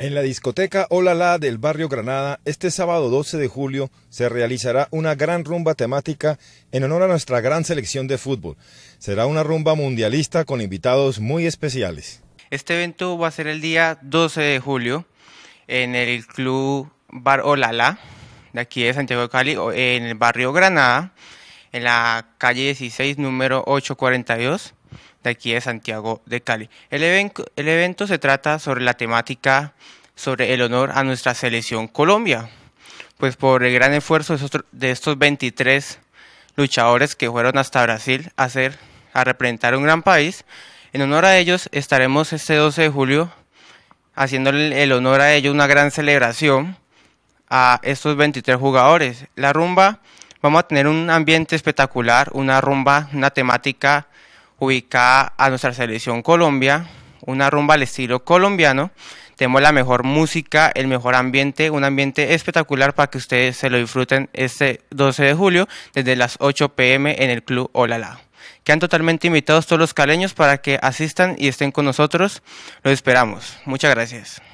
En la discoteca Olala del barrio Granada, este sábado 12 de julio se realizará una gran rumba temática en honor a nuestra gran selección de fútbol. Será una rumba mundialista con invitados muy especiales. Este evento va a ser el día 12 de julio en el club Bar Olala, de aquí de Santiago de Cali, en el barrio Granada, en la calle 16, número 842 de aquí de Santiago de Cali. El, evento, el evento se trata sobre la temática sobre el honor a nuestra selección Colombia, pues por el gran esfuerzo de estos 23 luchadores que fueron hasta Brasil a, hacer, a representar un gran país. En honor a ellos estaremos este 12 de julio haciendo el honor a ellos una gran celebración a estos 23 jugadores. La rumba, vamos a tener un ambiente espectacular, una rumba, una temática ubicada a nuestra selección Colombia, una rumba al estilo colombiano. Tenemos la mejor música, el mejor ambiente, un ambiente espectacular para que ustedes se lo disfruten este 12 de julio desde las 8 pm en el Club Olala. Quedan totalmente invitados todos los caleños para que asistan y estén con nosotros. Los esperamos. Muchas gracias.